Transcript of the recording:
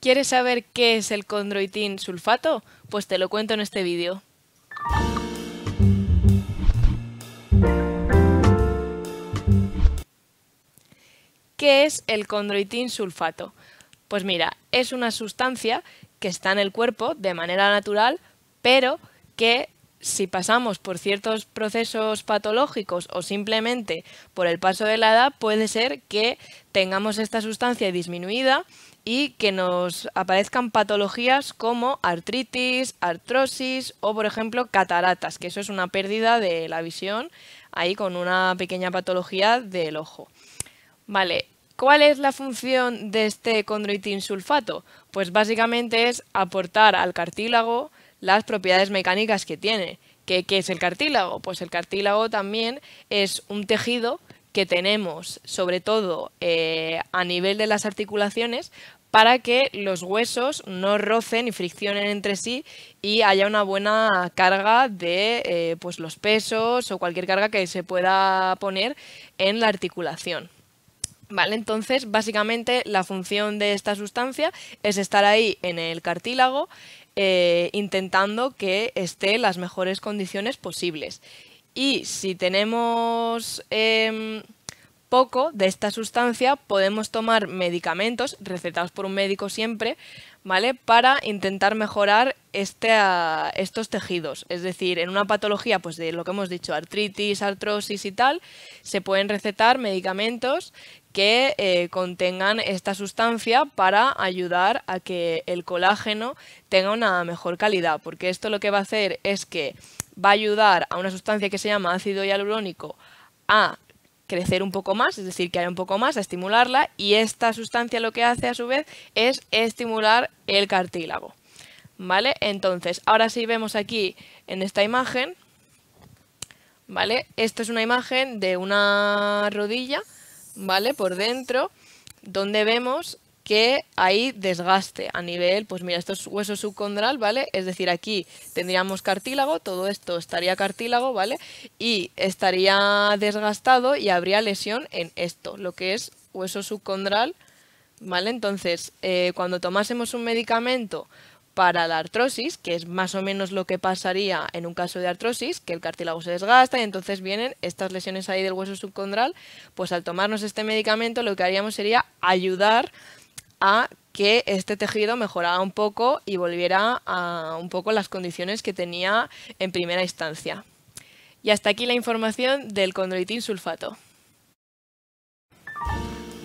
¿Quieres saber qué es el condroitín sulfato? Pues te lo cuento en este vídeo. ¿Qué es el condroitín sulfato? Pues mira, es una sustancia que está en el cuerpo de manera natural, pero que si pasamos por ciertos procesos patológicos o simplemente por el paso de la edad, puede ser que tengamos esta sustancia disminuida y que nos aparezcan patologías como artritis, artrosis o, por ejemplo, cataratas, que eso es una pérdida de la visión ahí con una pequeña patología del ojo. Vale, ¿Cuál es la función de este condroitin sulfato? Pues básicamente es aportar al cartílago las propiedades mecánicas que tiene. ¿Qué, es el cartílago? Pues el cartílago también es un tejido que tenemos, sobre todo eh, a nivel de las articulaciones, para que los huesos no rocen y friccionen entre sí y haya una buena carga de eh, pues los pesos o cualquier carga que se pueda poner en la articulación. Vale, entonces básicamente la función de esta sustancia es estar ahí en el cartílago eh, intentando que esté en las mejores condiciones posibles. Y si tenemos em, poco de esta sustancia, podemos tomar medicamentos, recetados por un médico siempre, ¿vale? Para intentar mejorar este, ah, estos tejidos. Es decir, en una patología, pues de lo que hemos dicho, artritis, artrosis y tal, se pueden recetar medicamentos que eh, contengan esta sustancia para ayudar a que el colágeno tenga una mejor calidad, porque esto lo que va a hacer es que va a ayudar a una sustancia que se llama ácido hialurónico a crecer un poco más, es decir, que haya un poco más, a estimularla y esta sustancia lo que hace a su vez es estimular el cartílago. ¿Vale? Entonces, ahora sí vemos aquí en esta imagen, ¿vale? Esta es una imagen de una rodilla ¿vale? Por dentro, donde vemos que hay desgaste a nivel, pues mira, esto es hueso subcondral, ¿vale? Es decir, aquí tendríamos cartílago, todo esto estaría cartílago, ¿vale? Y estaría desgastado y habría lesión en esto, lo que es hueso subcondral, ¿vale? Entonces, eh, cuando tomásemos un medicamento para la artrosis, que es más o menos lo que pasaría en un caso de artrosis, que el cartílago se desgasta y entonces vienen estas lesiones ahí del hueso subcondral, pues al tomarnos este medicamento lo que haríamos sería ayudar a que este tejido mejorara un poco y volviera a un poco las condiciones que tenía en primera instancia. Y hasta aquí la información del condroitin sulfato.